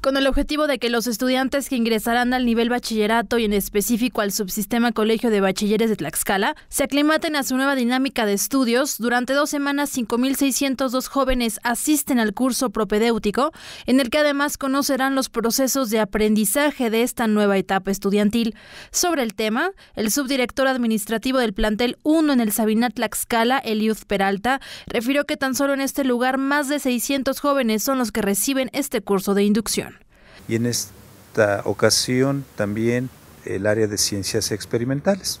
con el objetivo de que los estudiantes que ingresarán al nivel bachillerato y en específico al subsistema Colegio de Bachilleres de Tlaxcala se aclimaten a su nueva dinámica de estudios. Durante dos semanas, 5.602 jóvenes asisten al curso propedéutico, en el que además conocerán los procesos de aprendizaje de esta nueva etapa estudiantil. Sobre el tema, el subdirector administrativo del plantel 1 en el Sabinat Tlaxcala, Eliud Peralta, refirió que tan solo en este lugar más de 600 jóvenes son los que reciben este curso de inducción y en esta ocasión también el área de ciencias experimentales.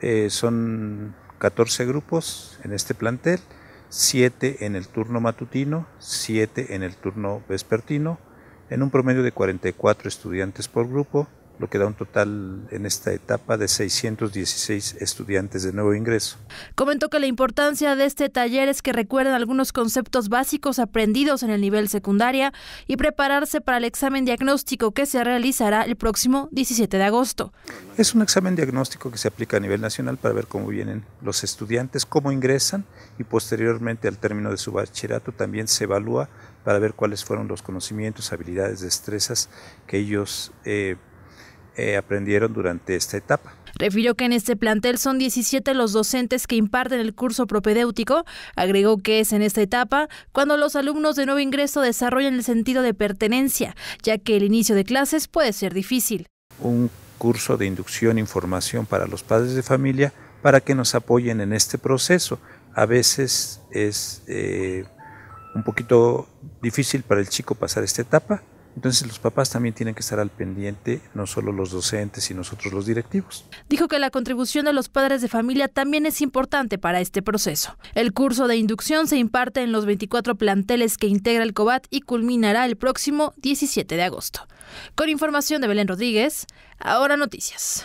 Eh, son 14 grupos en este plantel, 7 en el turno matutino, 7 en el turno vespertino, en un promedio de 44 estudiantes por grupo lo que da un total en esta etapa de 616 estudiantes de nuevo ingreso. Comentó que la importancia de este taller es que recuerden algunos conceptos básicos aprendidos en el nivel secundaria y prepararse para el examen diagnóstico que se realizará el próximo 17 de agosto. Es un examen diagnóstico que se aplica a nivel nacional para ver cómo vienen los estudiantes, cómo ingresan y posteriormente al término de su bachillerato también se evalúa para ver cuáles fueron los conocimientos, habilidades, destrezas que ellos eh, eh, aprendieron durante esta etapa. Refirió que en este plantel son 17 los docentes que imparten el curso propedéutico. Agregó que es en esta etapa cuando los alumnos de nuevo ingreso desarrollan el sentido de pertenencia, ya que el inicio de clases puede ser difícil. Un curso de inducción e información para los padres de familia para que nos apoyen en este proceso. A veces es eh, un poquito difícil para el chico pasar esta etapa, entonces los papás también tienen que estar al pendiente, no solo los docentes y nosotros los directivos. Dijo que la contribución de los padres de familia también es importante para este proceso. El curso de inducción se imparte en los 24 planteles que integra el COBAT y culminará el próximo 17 de agosto. Con información de Belén Rodríguez, ahora noticias.